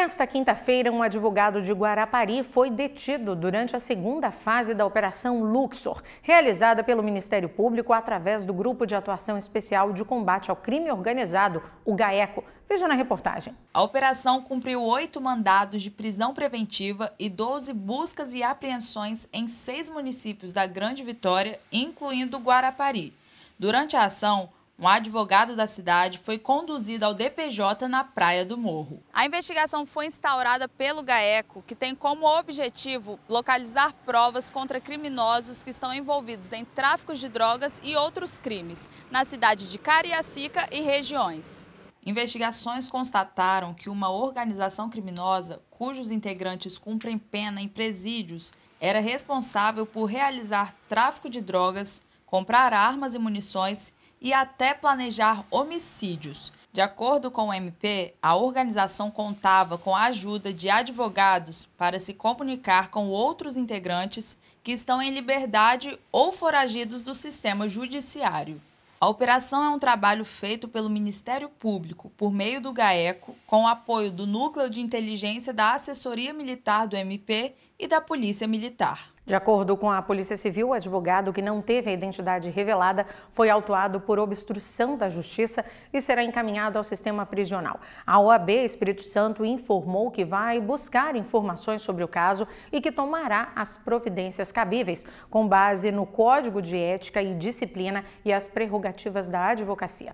Nesta quinta-feira, um advogado de Guarapari foi detido durante a segunda fase da Operação Luxor, realizada pelo Ministério Público através do Grupo de Atuação Especial de Combate ao Crime Organizado, o GAECO. Veja na reportagem. A operação cumpriu oito mandados de prisão preventiva e 12 buscas e apreensões em seis municípios da Grande Vitória, incluindo Guarapari. Durante a ação, um advogado da cidade, foi conduzido ao DPJ na Praia do Morro. A investigação foi instaurada pelo GAECO, que tem como objetivo localizar provas contra criminosos que estão envolvidos em tráfico de drogas e outros crimes, na cidade de Cariacica e regiões. Investigações constataram que uma organização criminosa, cujos integrantes cumprem pena em presídios, era responsável por realizar tráfico de drogas, comprar armas e munições e até planejar homicídios. De acordo com o MP, a organização contava com a ajuda de advogados para se comunicar com outros integrantes que estão em liberdade ou foragidos do sistema judiciário. A operação é um trabalho feito pelo Ministério Público por meio do GAECO, com o apoio do Núcleo de Inteligência da Assessoria Militar do MP e da Polícia Militar. De acordo com a Polícia Civil, o advogado que não teve a identidade revelada foi autuado por obstrução da justiça e será encaminhado ao sistema prisional. A OAB Espírito Santo informou que vai buscar informações sobre o caso e que tomará as providências cabíveis, com base no Código de Ética e Disciplina e as prerrogativas da advocacia.